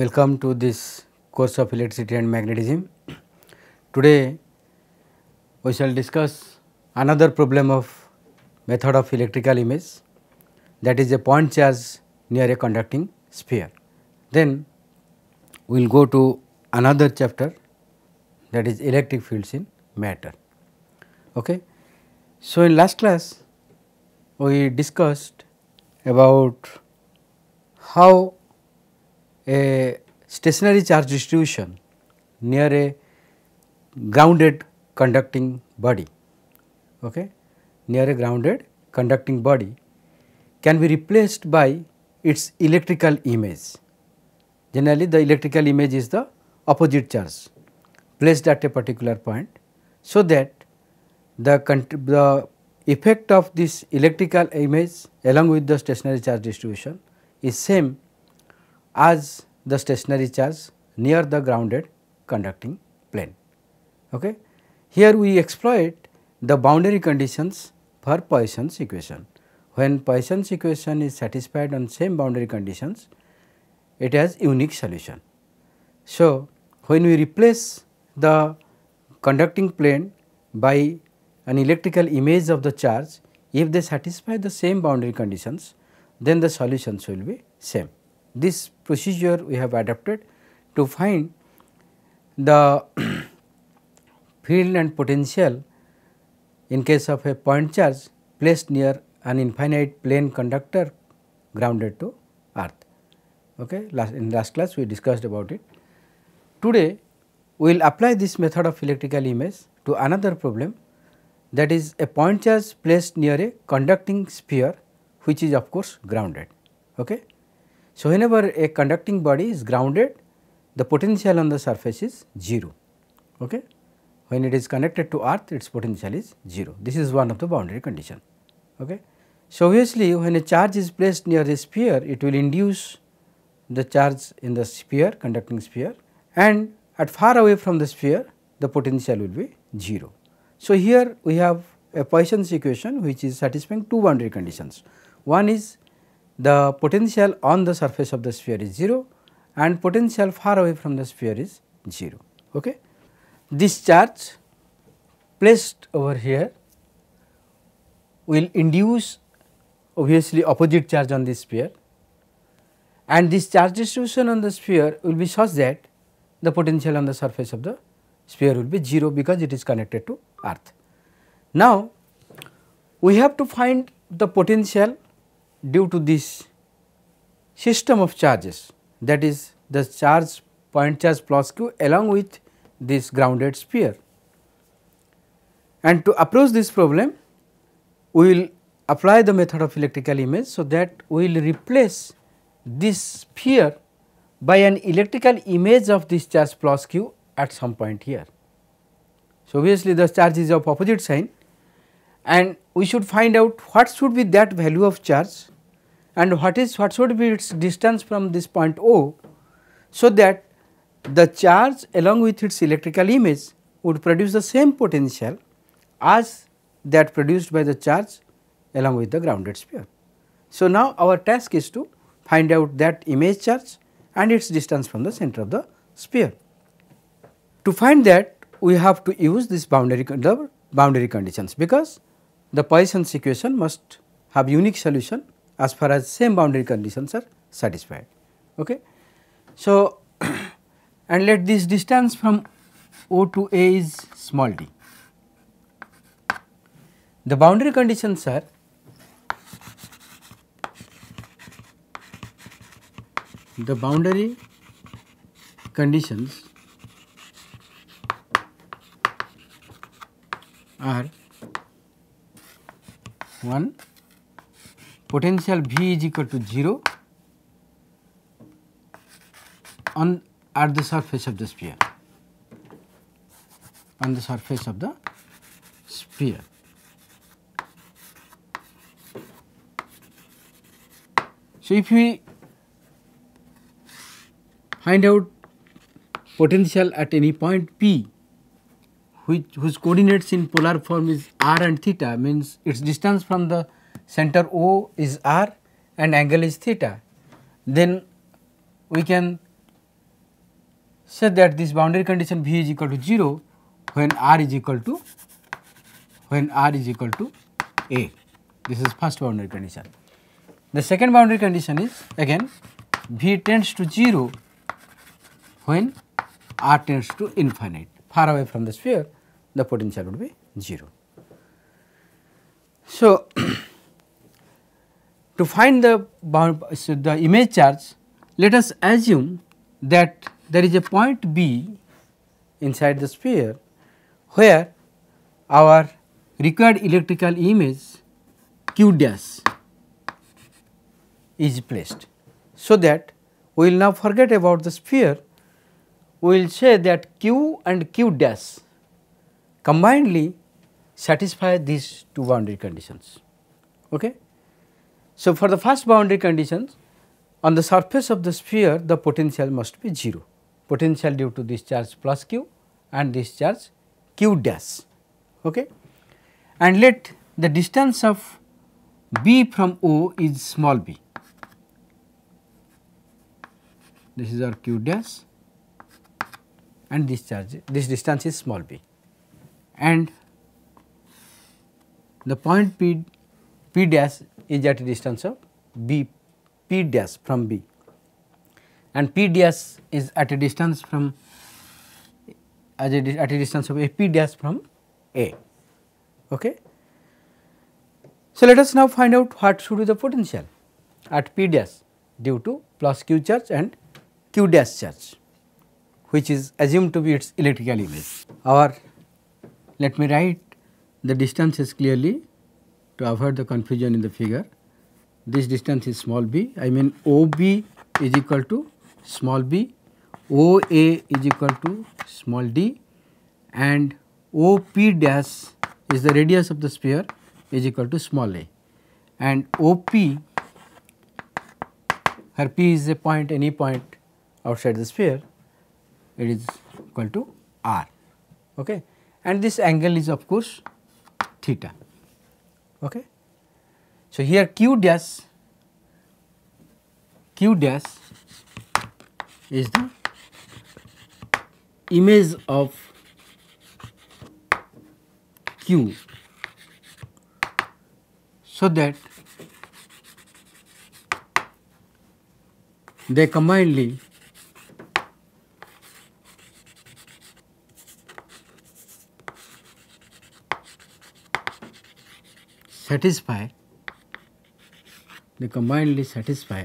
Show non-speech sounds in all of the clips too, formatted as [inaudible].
Welcome to this course of electricity and magnetism. Today we shall discuss another problem of method of electrical image that is a point charge near a conducting sphere. Then we will go to another chapter that is electric fields in matter. Okay. So, in last class we discussed about how a stationary charge distribution near a grounded conducting body, okay, near a grounded conducting body can be replaced by its electrical image. Generally, the electrical image is the opposite charge placed at a particular point. So, that the, the effect of this electrical image along with the stationary charge distribution is same as the stationary charge near the grounded conducting plane. Okay. Here we exploit the boundary conditions for Poisson's equation. When Poisson's equation is satisfied on same boundary conditions, it has unique solution. So, when we replace the conducting plane by an electrical image of the charge, if they satisfy the same boundary conditions, then the solutions will be same this procedure we have adapted to find the [clears throat] field and potential in case of a point charge placed near an infinite plane conductor grounded to earth. Okay. Last, in last class we discussed about it. Today we will apply this method of electrical image to another problem that is a point charge placed near a conducting sphere which is of course grounded. Okay. So, whenever a conducting body is grounded, the potential on the surface is 0. Okay? When it is connected to earth, its potential is 0. This is one of the boundary condition. Okay? So, obviously, when a charge is placed near the sphere, it will induce the charge in the sphere, conducting sphere and at far away from the sphere, the potential will be 0. So, here we have a Poisson's equation which is satisfying two boundary conditions. One is the potential on the surface of the sphere is 0 and potential far away from the sphere is 0. Okay. This charge placed over here will induce obviously opposite charge on this sphere and this charge distribution on the sphere will be such that the potential on the surface of the sphere will be 0 because it is connected to earth. Now, we have to find the potential due to this system of charges that is the charge point charge plus q along with this grounded sphere. And to approach this problem we will apply the method of electrical image. So, that we will replace this sphere by an electrical image of this charge plus q at some point here. So, obviously, the charge is of opposite sign and we should find out what should be that value of charge and what is what should be its distance from this point O so that the charge along with its electrical image would produce the same potential as that produced by the charge along with the grounded sphere. So, now our task is to find out that image charge and its distance from the center of the sphere. To find that we have to use this boundary the boundary conditions because the Poisson's equation must have unique solution as far as same boundary conditions are satisfied. Okay. So, [clears throat] and let this distance from O to A is small d. The boundary conditions are the boundary conditions are 1 potential V is equal to 0 on at the surface of the sphere on the surface of the sphere. So, if we find out potential at any point P which whose coordinates in polar form is r and theta means its distance from the center O is r and angle is theta. Then we can say that this boundary condition V is equal to 0 when r is equal to when r is equal to a. This is first boundary condition. The second boundary condition is again V tends to 0 when r tends to infinite far away from the sphere the potential would be 0. So, [clears throat] To find the, the image charge, let us assume that there is a point B inside the sphere where our required electrical image q dash is placed. So, that we will now forget about the sphere, we will say that q and q dash combinedly satisfy these two boundary conditions. Okay? So, for the first boundary conditions on the surface of the sphere the potential must be 0, potential due to this charge plus q and this charge q dash. Okay. And let the distance of b from O is small b, this is our q dash and this charge this distance is small b and the point p p dash is at a distance of b p dash from b and p dash is at a distance from as a, at a distance of a p dash from a. Okay. So, let us now find out what should be the potential at p dash due to plus q charge and q dash charge which is assumed to be its electrical image. Our let me write the distance is clearly to avoid the confusion in the figure. This distance is small b, I mean OB is equal to small b, OA is equal to small d and OP dash is the radius of the sphere is equal to small a and OP her P is a point any point outside the sphere it is equal to r okay and this angle is of course theta. Okay. So, here q dash q dash is the image of q so that they combinedly satisfy, they combinedly satisfy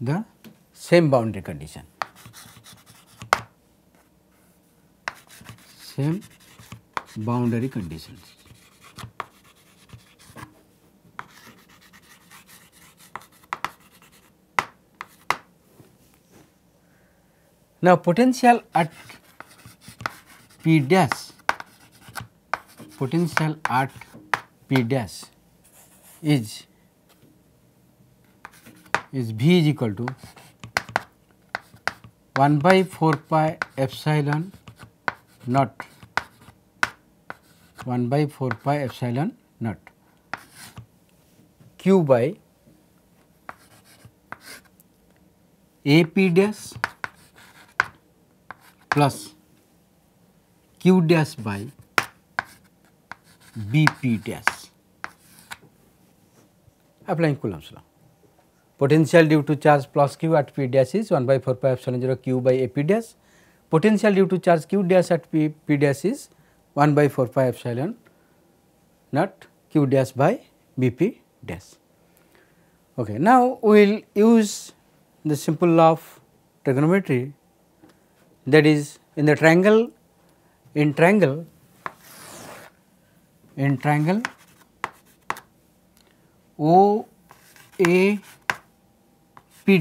the same boundary condition. Same boundary conditions. Now, potential at P dash potential at P dash is is V is equal to 1 by 4 pi epsilon not 1 by 4 pi epsilon not q by a p dash plus q dash by BP dash. Applying Coulomb's law. Potential due to charge plus Q at P dash is 1 by 4 pi epsilon 0 Q by AP dash. Potential due to charge Q dash at P, P dash is 1 by 4 pi epsilon not Q dash by BP dash. Okay. Now, we will use the simple law of trigonometry that is in the triangle in triangle in triangle OAP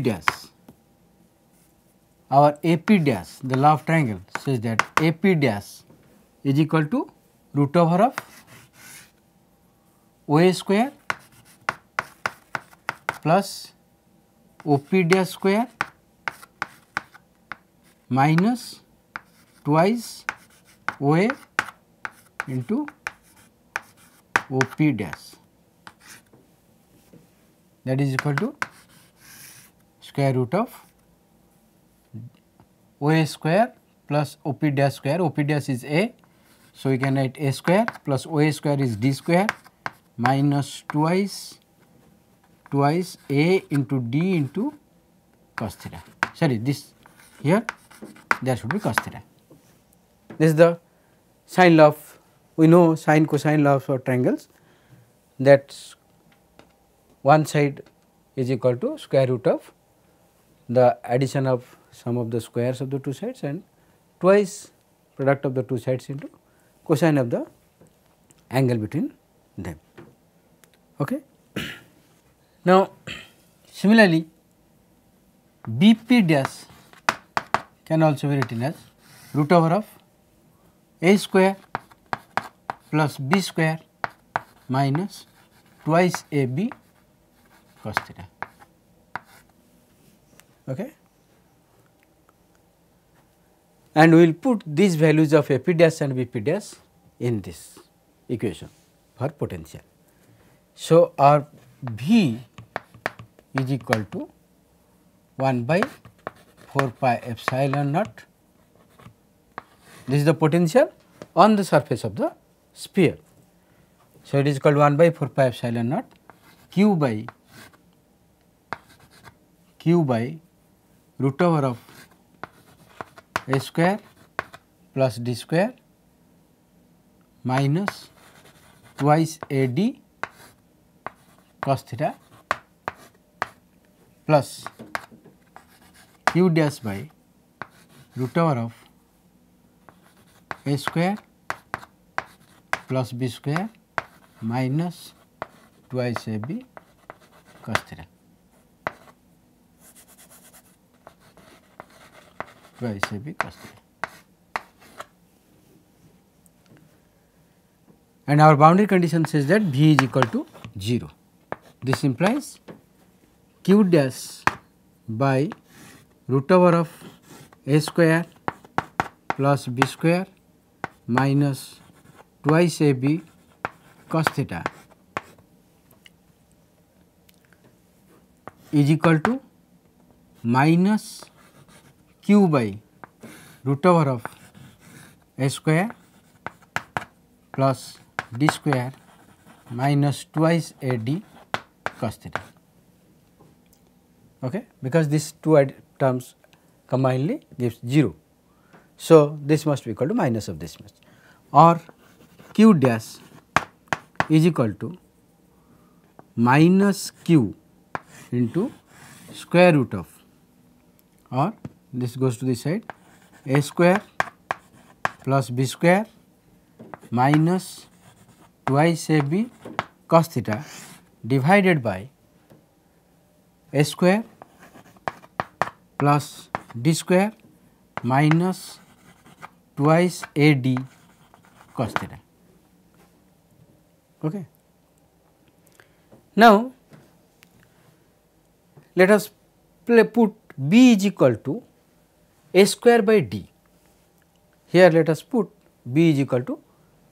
dash. Our AP dash, the law of triangle says that AP dash is equal to root over of OA square plus OP dash square minus twice OA into OP dash that is equal to square root of OA square plus OP dash square, OP dash is A. So, we can write A square plus OA square is D square minus twice twice A into D into cos theta. Sorry, this here there should be cos theta. This is the sine law of we know sine cosine laws for triangles that one side is equal to square root of the addition of sum of the squares of the two sides and twice product of the two sides into cosine of the angle between them. Okay. [coughs] now, similarly, BP dash can also be written as root over of a square plus b square minus twice ab cos theta. Okay. And we will put these values of AP dash and BP dash in this equation for potential. So, our V is equal to 1 by 4 pi epsilon naught. This is the potential on the surface of the sphere. So, it is called 1 by 4 pi epsilon naught q by q by root over of a square plus d square minus twice a d cos theta plus q dash by root over of a square plus b square minus twice a b cos theta twice a b cos theta and our boundary condition says that v is equal to 0 this implies q dash by root over of a square plus b square minus twice a b cos theta is equal to minus q by root over of a square plus d square minus twice a d cos theta okay because these two terms combinedly gives 0 so this must be equal to minus of this much or q dash is equal to minus q into square root of or this goes to this side a square plus b square minus twice a b cos theta divided by a square plus d square minus twice a d cos theta. Okay. Now, let us put B is equal to A square by D. Here let us put B is equal to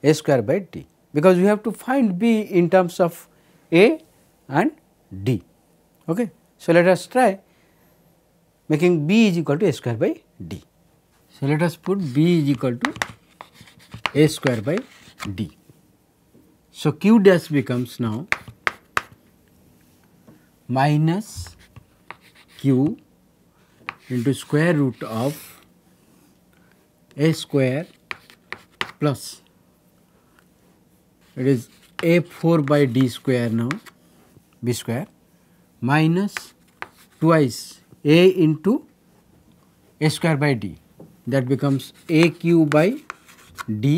A square by D because we have to find B in terms of A and D. Okay. So, let us try making B is equal to A square by D. So, let us put B is equal to A square by D. So, q dash becomes now minus q into square root of a square plus it is a 4 by d square now b square minus twice a into a square by d that becomes a q by d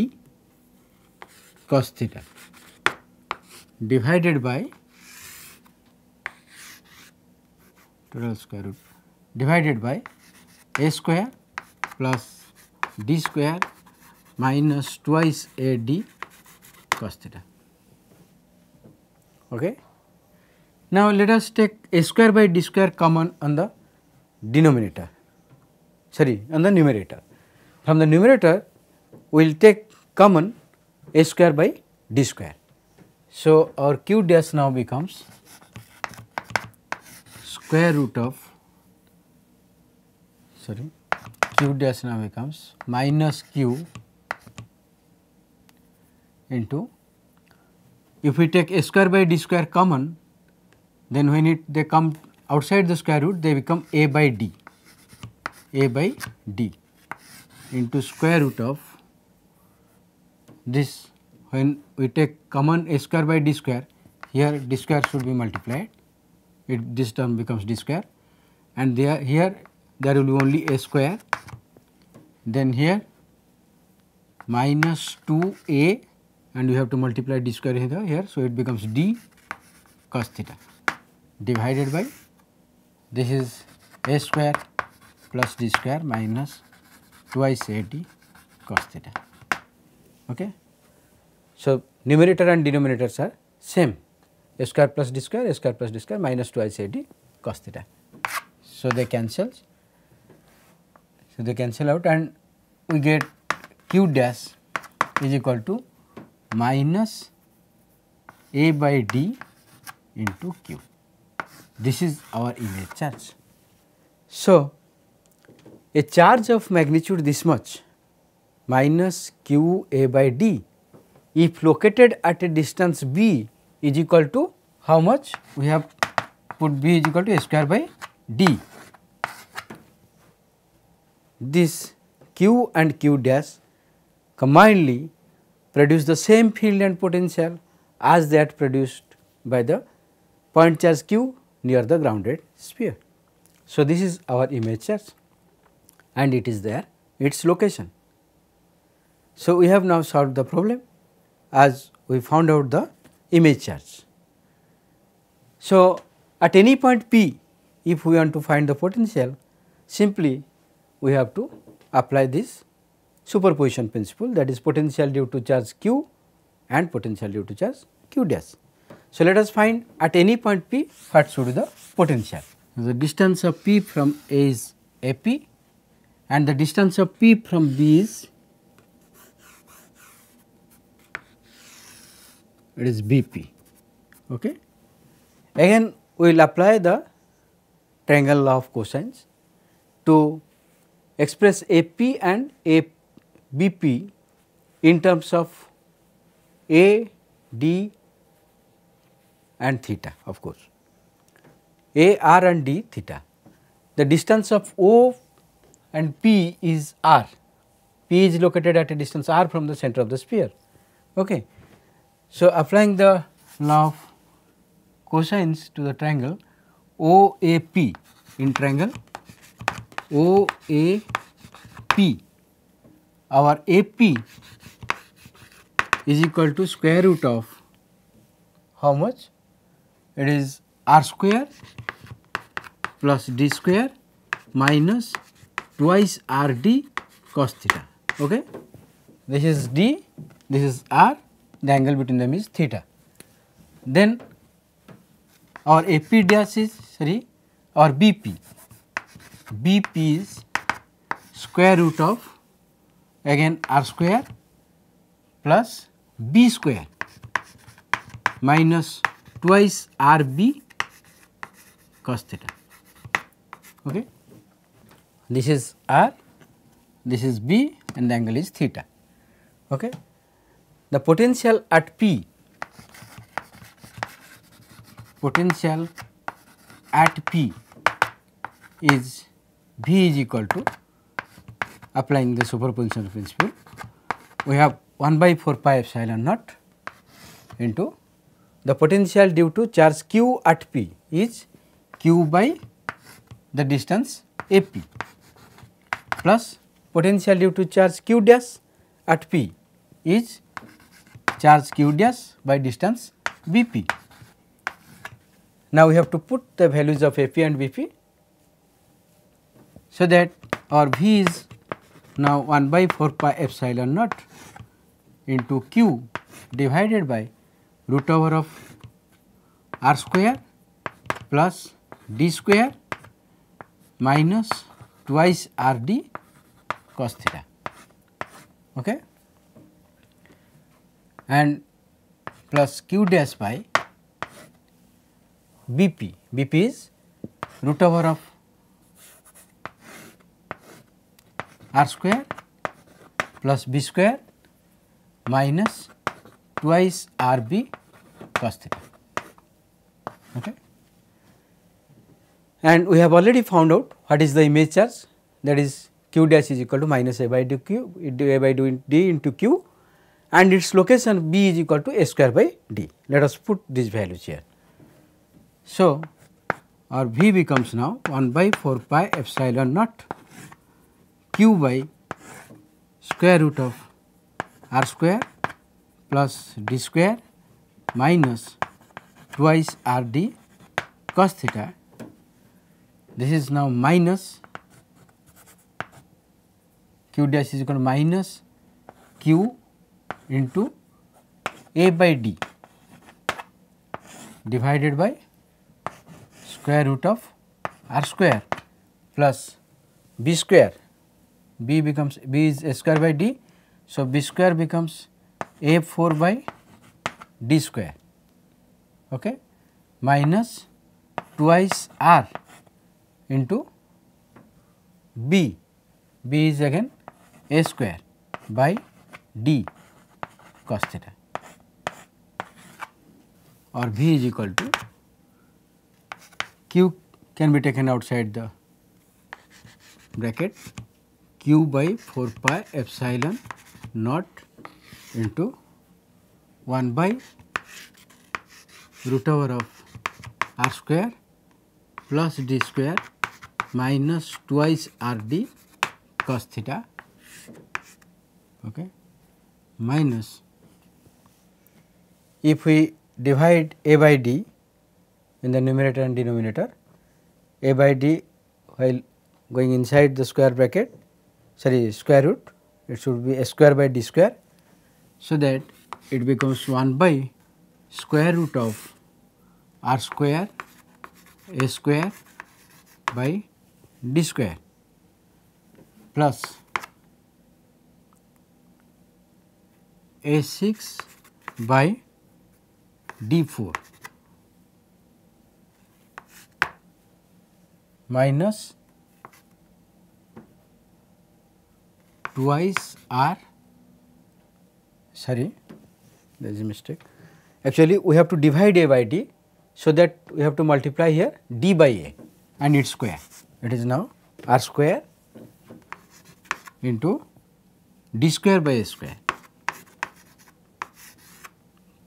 cos theta. divided by total square root divided by a square plus d square minus twice a d cos theta. Okay. Now, let us take a square by d square common on the denominator sorry on the numerator. From the numerator we will take common a square by d square. So, our q dash now becomes square root of sorry q dash now becomes minus q into if we take a square by d square common then when it they come outside the square root they become a by d a by d into square root of this when we take common a square by d square, here d square should be multiplied, it this term becomes d square and there here there will be only a square, then here minus 2a and you have to multiply d square here, here so it becomes d cos theta divided by this is a square plus d square minus twice a d cos theta. Okay. So, numerator and denominators are same a square plus d square a square plus d square minus 2 i say d cos theta. So, they cancels. So, they cancel out and we get q dash is equal to minus a by d into q. This is our image charge. So, a charge of magnitude this much minus q a by d if located at a distance b is equal to how much? We have put b is equal to a square by d. This q and q dash combinedly produce the same field and potential as that produced by the point charge q near the grounded sphere. So, this is our image charge and it is there its location. So, we have now solved the problem as we found out the image charge. So, at any point p if we want to find the potential simply we have to apply this superposition principle that is potential due to charge q and potential due to charge q dash. So, let us find at any point p what should be the potential. The distance of p from A is A p and the distance of p from b is it is BP. Okay. Again we will apply the triangle law of cosines to express AP and BP in terms of A, D and theta of course, A, R and D theta. The distance of O and P is R, P is located at a distance R from the center of the sphere. Okay. So, applying the law of cosines to the triangle OAP in triangle OAP our AP is equal to square root of how much? It is r square plus d square minus twice r d cos theta. Okay? This is d, this is r the angle between them is theta. Then our AP dash is sorry or BP, BP is square root of again r square plus b square minus twice r b cos theta. Okay. This is r, this is b and the angle is theta. Okay the potential at P potential at P is V is equal to applying the superposition principle we have 1 by 4 pi epsilon naught into the potential due to charge q at p is q by the distance a p plus potential due to charge q dash at p is charge q dash by distance Vp. Now, we have to put the values of Ap and Vp. So, that our V is now 1 by 4 pi epsilon naught into q divided by root over of r square plus d square minus twice r d cos theta. Okay and plus q dash by bp, bp is root over of r square plus b square minus twice r b cos theta. Okay. And we have already found out what is the image charge that is q dash is equal to minus a by d q a by d into q and its location B is equal to A square by D. Let us put these values here. So, our V becomes now 1 by 4 pi epsilon naught Q by square root of R square plus D square minus twice R D cos theta. This is now minus Q dash is equal to minus Q into A by D divided by square root of R square plus B square. B becomes B is A square by D. So, B square becomes A 4 by D square okay, minus twice R into B. B is again A square by D cos theta or V is equal to Q can be taken outside the bracket Q by 4 pi epsilon naught into 1 by root over of r square plus d square minus twice r d cos theta okay minus if we divide a by d in the numerator and denominator, a by d while going inside the square bracket sorry square root it should be a square by d square. So, that it becomes 1 by square root of r square a square by d square plus a 6 by d4 minus twice r sorry there is a mistake actually we have to divide a by d so that we have to multiply here d by a and its square it is now r square into d square by a square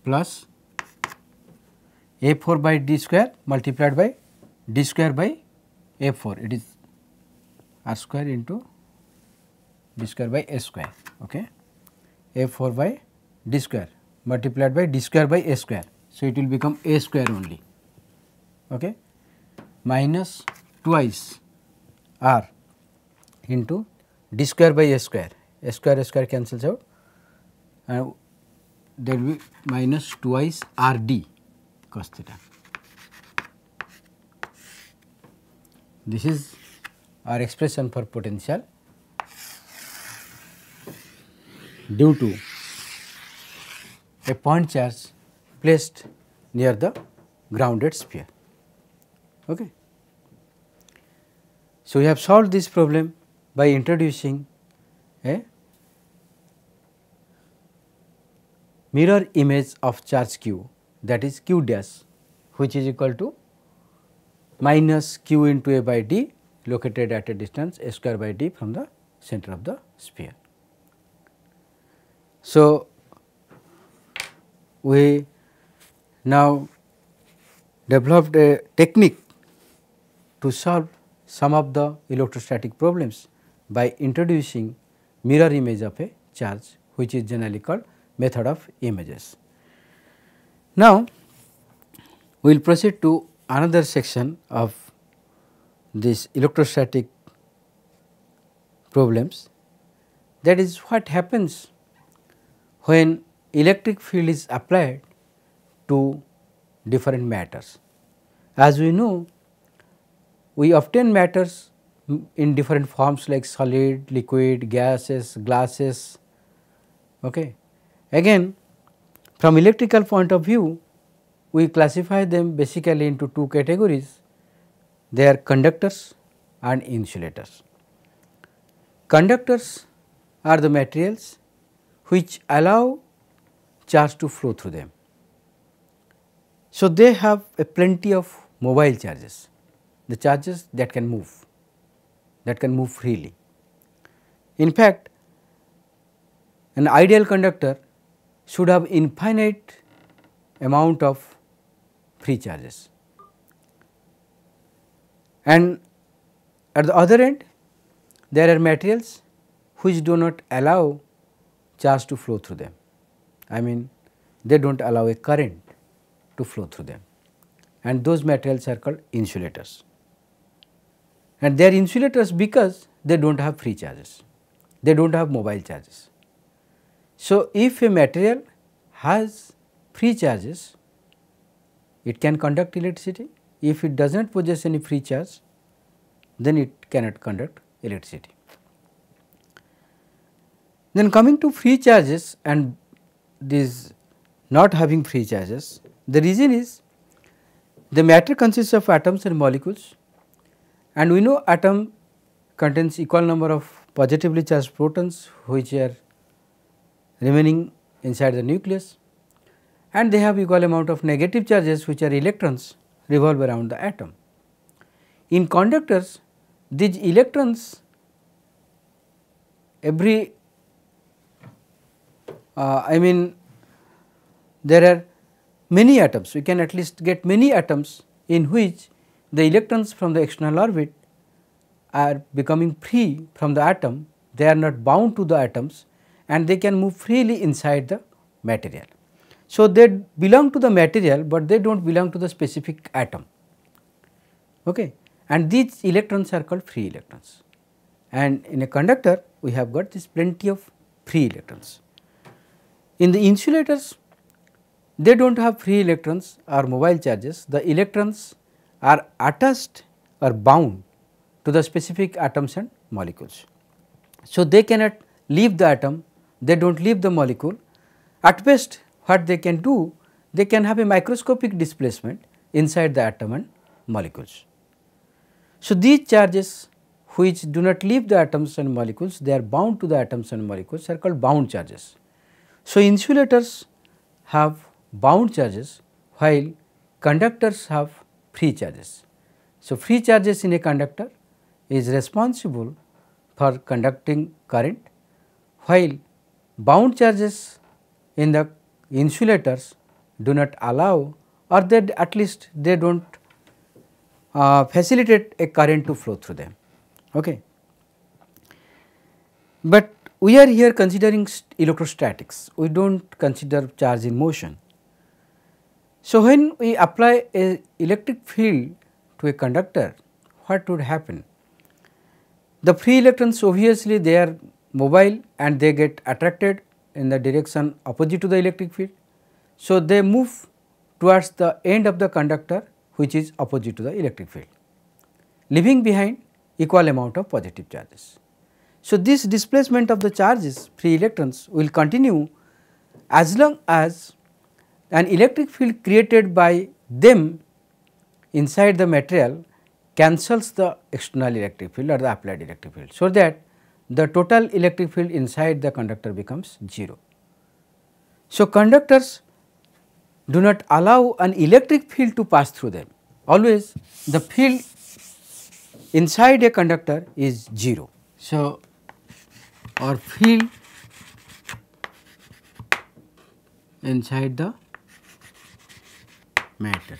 plus a 4 by d square multiplied by d square by a 4 it is r square into d square by a square okay a 4 by d square multiplied by d square by a square. So, it will become a square only okay minus twice r into d square by a square a square a square cancels out and there will be minus twice r d cos theta. This is our expression for potential due to a point charge placed near the grounded sphere. Okay. So, we have solved this problem by introducing a mirror image of charge q that is q dash which is equal to minus q into a by d located at a distance a square by d from the center of the sphere. So, we now developed a technique to solve some of the electrostatic problems by introducing mirror image of a charge which is generally called method of images. Now, we will proceed to another section of this electrostatic problems that is what happens when electric field is applied to different matters. As we know we obtain matters in different forms like solid, liquid, gases, glasses. Okay. Again from electrical point of view, we classify them basically into two categories, they are conductors and insulators. Conductors are the materials which allow charge to flow through them. So, they have a plenty of mobile charges, the charges that can move, that can move freely. In fact, an ideal conductor should have infinite amount of free charges. And at the other end there are materials which do not allow charge to flow through them. I mean they do not allow a current to flow through them and those materials are called insulators. And they are insulators because they do not have free charges, they do not have mobile charges. So, if a material has free charges, it can conduct electricity. If it does not possess any free charge, then it cannot conduct electricity. Then coming to free charges and these not having free charges, the reason is the matter consists of atoms and molecules and we know atom contains equal number of positively charged protons which are remaining inside the nucleus and they have equal amount of negative charges which are electrons revolve around the atom. In conductors these electrons every uh, I mean there are many atoms we can at least get many atoms in which the electrons from the external orbit are becoming free from the atom they are not bound to the atoms and they can move freely inside the material. So, they belong to the material, but they do not belong to the specific atom okay. and these electrons are called free electrons. And in a conductor we have got this plenty of free electrons. In the insulators they do not have free electrons or mobile charges, the electrons are attached or bound to the specific atoms and molecules. So, they cannot leave the atom they do not leave the molecule. At best what they can do, they can have a microscopic displacement inside the atom and molecules. So, these charges which do not leave the atoms and molecules, they are bound to the atoms and molecules are called bound charges. So, insulators have bound charges while conductors have free charges. So, free charges in a conductor is responsible for conducting current while bound charges in the insulators do not allow or they at least they do not uh, facilitate a current to flow through them. Okay. But we are here considering electrostatics, we do not consider charge in motion. So, when we apply a electric field to a conductor, what would happen? The free electrons obviously they are mobile and they get attracted in the direction opposite to the electric field. So, they move towards the end of the conductor which is opposite to the electric field, leaving behind equal amount of positive charges. So, this displacement of the charges free electrons will continue as long as an electric field created by them inside the material cancels the external electric field or the applied electric field. So, that the total electric field inside the conductor becomes 0. So, conductors do not allow an electric field to pass through them. Always the field inside a conductor is 0. So, or field inside the matter.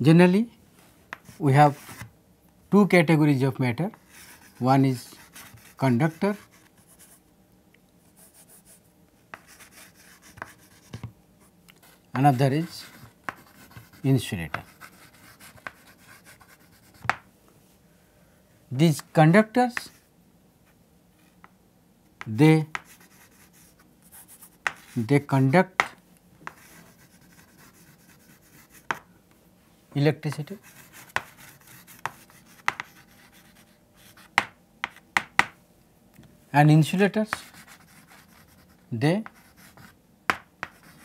Generally, we have two categories of matter. One is conductor another is insulator. These conductors they they conduct electricity and insulators they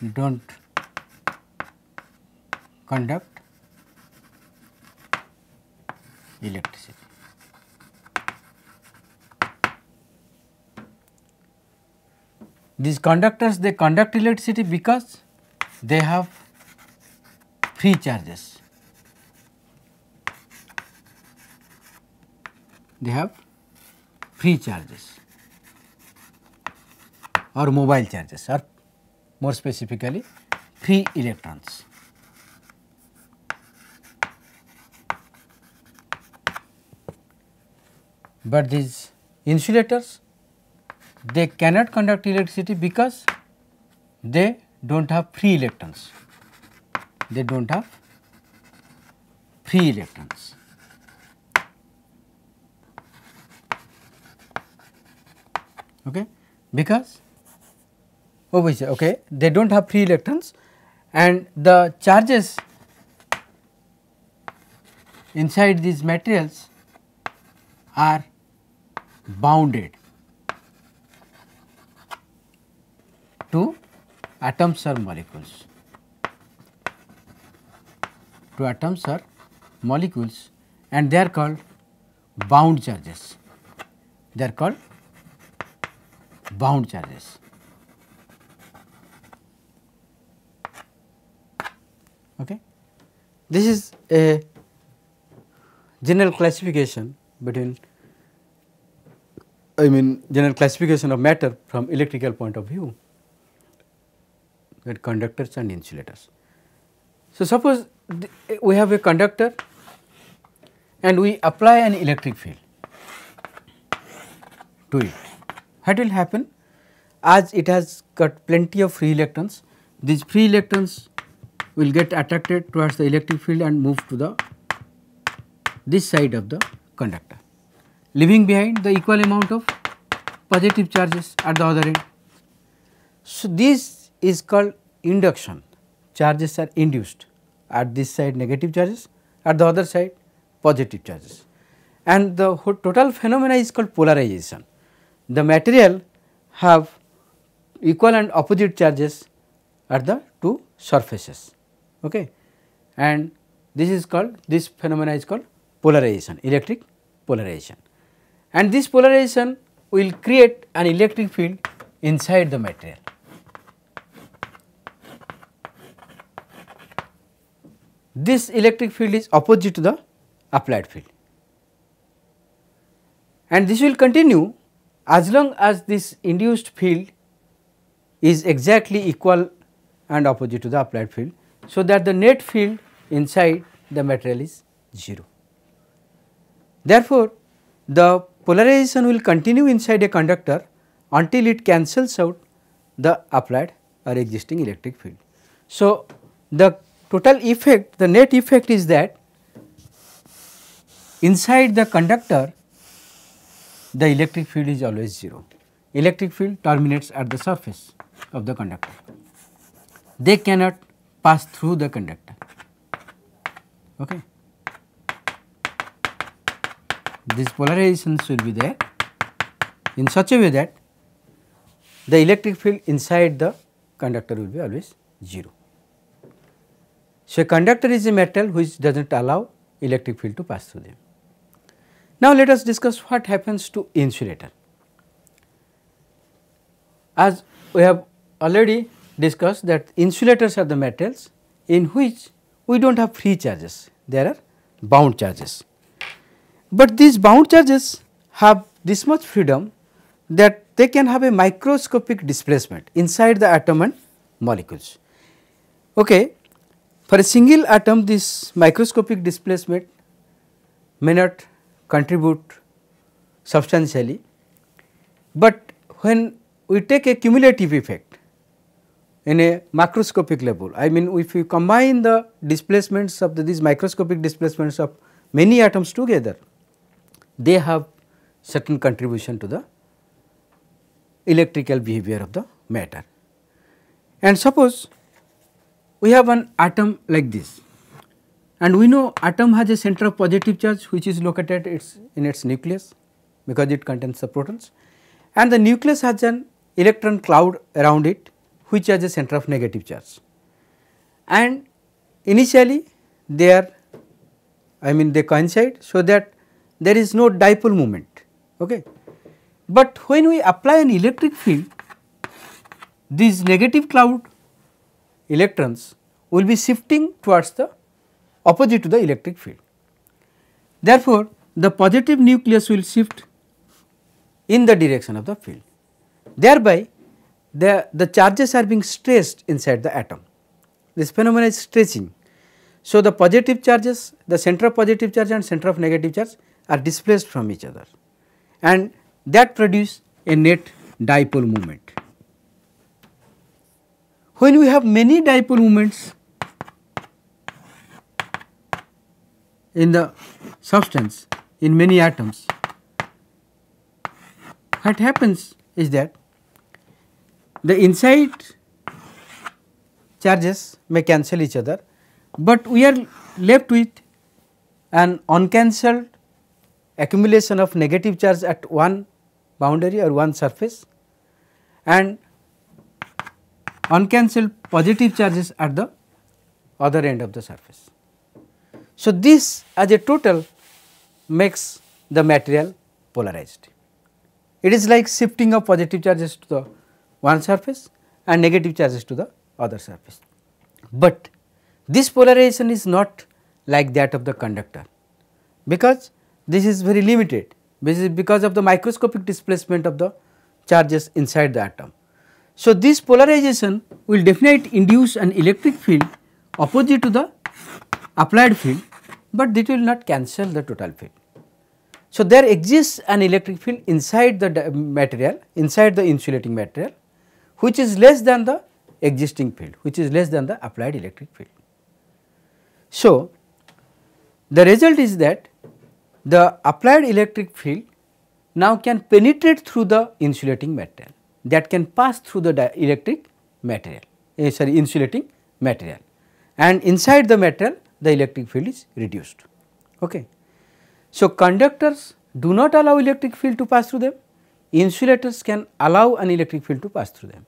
do not conduct electricity. These conductors they conduct electricity because they have free charges. They have free charges or mobile charges or more specifically free electrons. But these insulators they cannot conduct electricity because they do not have free electrons, they do not have free electrons. Okay, because okay they do not have free electrons and the charges inside these materials are bounded to atoms or molecules to atoms or molecules and they are called bound charges they are called bound charges Okay. This is a general classification between I mean general classification of matter from electrical point of view that conductors and insulators. So, suppose we have a conductor and we apply an electric field to it. What will happen? As it has got plenty of free electrons, these free electrons will get attracted towards the electric field and move to the this side of the conductor leaving behind the equal amount of positive charges at the other end. So, this is called induction charges are induced at this side negative charges at the other side positive charges and the total phenomena is called polarization. The material have equal and opposite charges at the two surfaces okay and this is called this phenomena is called polarization electric polarization and this polarization will create an electric field inside the material this electric field is opposite to the applied field and this will continue as long as this induced field is exactly equal and opposite to the applied field so that the net field inside the material is 0. Therefore, the polarization will continue inside a conductor until it cancels out the applied or existing electric field. So, the total effect the net effect is that inside the conductor the electric field is always 0. Electric field terminates at the surface of the conductor. They cannot pass through the conductor. Okay. These polarizations will be there in such a way that the electric field inside the conductor will be always 0. So, a conductor is a metal which does not allow electric field to pass through them. Now, let us discuss what happens to insulator. As we have already discussed that insulators are the metals in which we do not have free charges, there are bound charges. But these bound charges have this much freedom that they can have a microscopic displacement inside the atom and molecules. Okay. For a single atom this microscopic displacement may not contribute substantially, but when we take a cumulative effect in a macroscopic level. I mean if you combine the displacements of the, these microscopic displacements of many atoms together, they have certain contribution to the electrical behavior of the matter. And suppose we have an atom like this and we know atom has a center of positive charge which is located its in its nucleus because it contains the protons and the nucleus has an electron cloud around it which has a center of negative charge. And initially they are I mean they coincide so that there is no dipole moment. Okay. But when we apply an electric field these negative cloud electrons will be shifting towards the opposite to the electric field. Therefore, the positive nucleus will shift in the direction of the field. Thereby, the, the charges are being stressed inside the atom. This phenomenon is stretching. So, the positive charges, the center of positive charge and center of negative charge are displaced from each other and that produce a net dipole moment. When we have many dipole moments in the substance in many atoms, what happens is that the inside charges may cancel each other, but we are left with an uncancelled accumulation of negative charge at one boundary or one surface and uncancelled positive charges at the other end of the surface. So, this as a total makes the material polarized. It is like shifting of positive charges to the one surface and negative charges to the other surface. But this polarization is not like that of the conductor because this is very limited this is because of the microscopic displacement of the charges inside the atom. So, this polarization will definitely induce an electric field opposite to the applied field, but it will not cancel the total field. So, there exists an electric field inside the material, inside the insulating material which is less than the existing field which is less than the applied electric field. So, the result is that the applied electric field now can penetrate through the insulating material that can pass through the electric material uh, sorry insulating material and inside the material the electric field is reduced. Okay. So, conductors do not allow electric field to pass through them, insulators can allow an electric field to pass through them.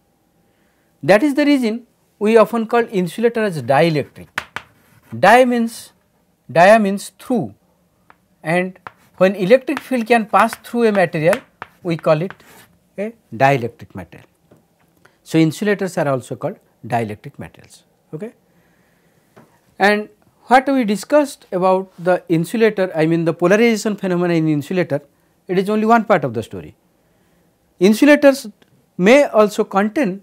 That is the reason we often call insulator as dielectric. Di means, dia means through and when electric field can pass through a material we call it a dielectric material. So, insulators are also called dielectric materials. Okay. And what we discussed about the insulator I mean the polarization phenomena in insulator it is only one part of the story. Insulators may also contain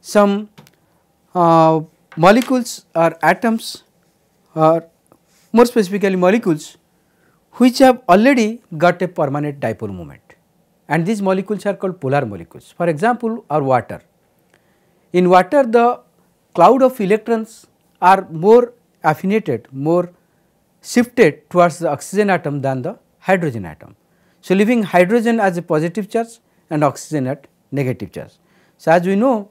some uh, molecules or atoms or more specifically molecules which have already got a permanent dipole moment and these molecules are called polar molecules. For example, our water. In water the cloud of electrons are more affinated, more shifted towards the oxygen atom than the hydrogen atom. So, leaving hydrogen as a positive charge and oxygen at negative charge. So, as we know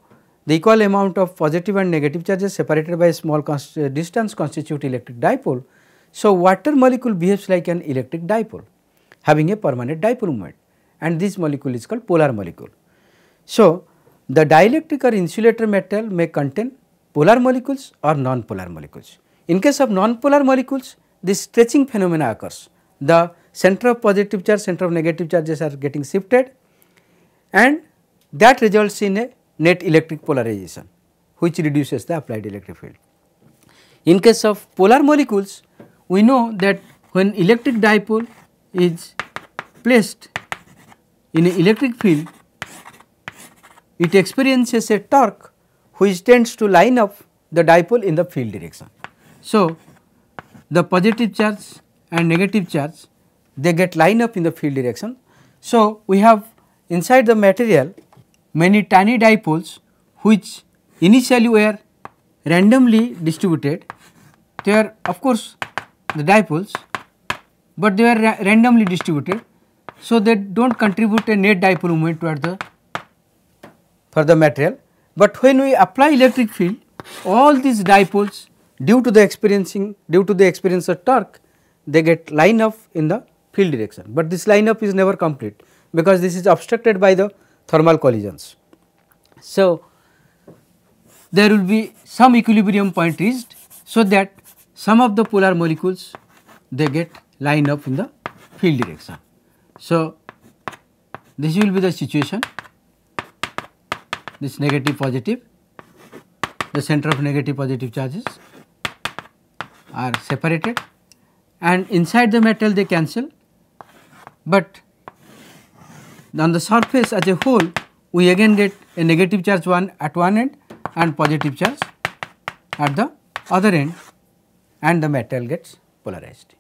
the equal amount of positive and negative charges separated by a small uh, distance constitute electric dipole. So, water molecule behaves like an electric dipole having a permanent dipole moment and this molecule is called polar molecule. So, the dielectric or insulator metal may contain polar molecules or non-polar molecules. In case of non-polar molecules, this stretching phenomena occurs. The center of positive charge, center of negative charges are getting shifted and that results in a net electric polarization which reduces the applied electric field. In case of polar molecules, we know that when electric dipole is placed in an electric field, it experiences a torque which tends to line up the dipole in the field direction. So, the positive charge and negative charge they get line up in the field direction. So, we have inside the material many tiny dipoles which initially were randomly distributed. They are of course the dipoles, but they are ra randomly distributed. So, they do not contribute a net dipole moment toward the for the material. But when we apply electric field, all these dipoles due to the experiencing due to the experience of torque, they get line up in the field direction. But this line up is never complete because this is obstructed by the thermal collisions. So, there will be some equilibrium point reached so that some of the polar molecules they get lined up in the field direction. So, this will be the situation this negative positive the center of negative positive charges are separated and inside the metal they cancel, but on the surface as a whole, we again get a negative charge one at one end and positive charge at the other end and the metal gets polarized.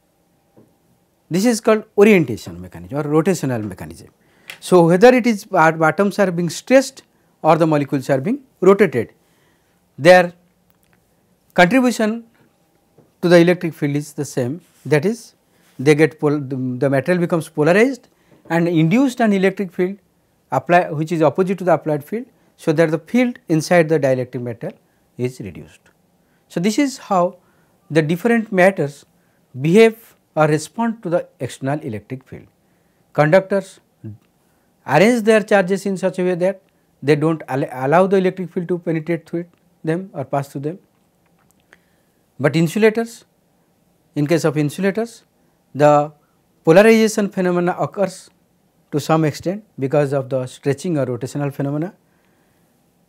This is called orientation mechanism or rotational mechanism. So, whether it is atoms are being stressed or the molecules are being rotated, their contribution to the electric field is the same that is they get the, the material becomes polarized and induced an electric field apply which is opposite to the applied field. So, that the field inside the dielectric metal is reduced. So, this is how the different matters behave or respond to the external electric field. Conductors arrange their charges in such a way that they do not allow the electric field to penetrate through it, them or pass through them. But insulators, in case of insulators, the polarization phenomena occurs to some extent because of the stretching or rotational phenomena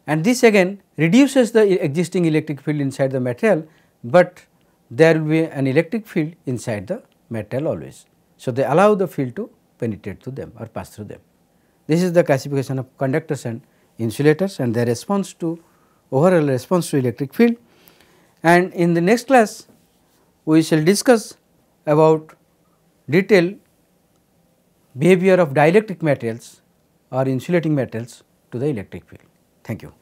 and this again reduces the existing electric field inside the material, but there will be an electric field inside the metal always. So, they allow the field to penetrate through them or pass through them. This is the classification of conductors and insulators and their response to overall response to electric field. And in the next class, we shall discuss about detail behavior of dielectric materials or insulating materials to the electric field. Thank you.